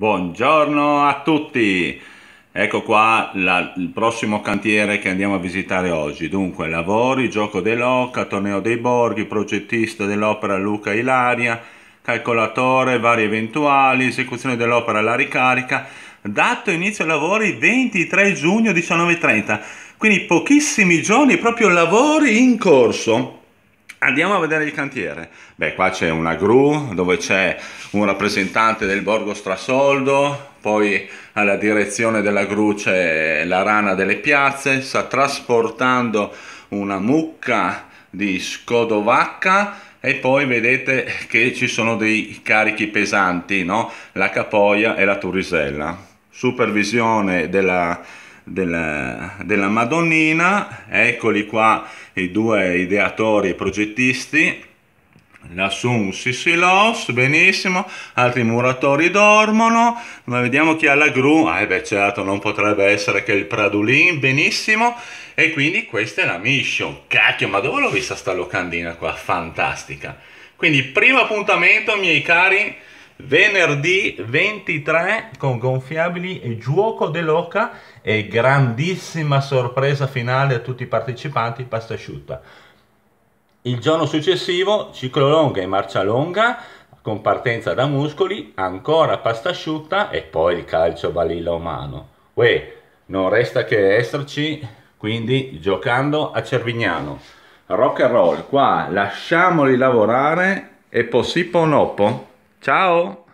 Buongiorno a tutti! Ecco qua la, il prossimo cantiere che andiamo a visitare oggi. Dunque, lavori, gioco dell'Oca, torneo dei borghi, progettista dell'opera Luca Ilaria, calcolatore, vari eventuali, esecuzione dell'opera La Ricarica. Dato inizio lavori 23 giugno 19.30, quindi pochissimi giorni proprio lavori in corso. Andiamo a vedere il cantiere. Beh, qua c'è una gru dove c'è un rappresentante del borgo Strasoldo, poi alla direzione della gru c'è la rana delle piazze, sta trasportando una mucca di scodovacca e poi vedete che ci sono dei carichi pesanti, no? la capoia e la turisella. Supervisione della della, della Madonnina, eccoli qua i due ideatori e progettisti, lassù un sissilos, benissimo, altri muratori dormono, ma vediamo chi ha la gru, ah eh beh certo non potrebbe essere che il Pradulin, benissimo, e quindi questa è la mission, cacchio ma dove l'ho vista sta locandina qua, fantastica, quindi primo appuntamento miei cari, Venerdì 23 con gonfiabili e giuoco dell'oca e grandissima sorpresa finale a tutti i partecipanti pasta asciutta. Il giorno successivo ciclolonga e marcia longa con partenza da muscoli, ancora pasta asciutta e poi il calcio balilla umano. Uè, non resta che esserci quindi giocando a Cervignano. Rock and roll, qua lasciamoli lavorare e possipo noppo. Ciao!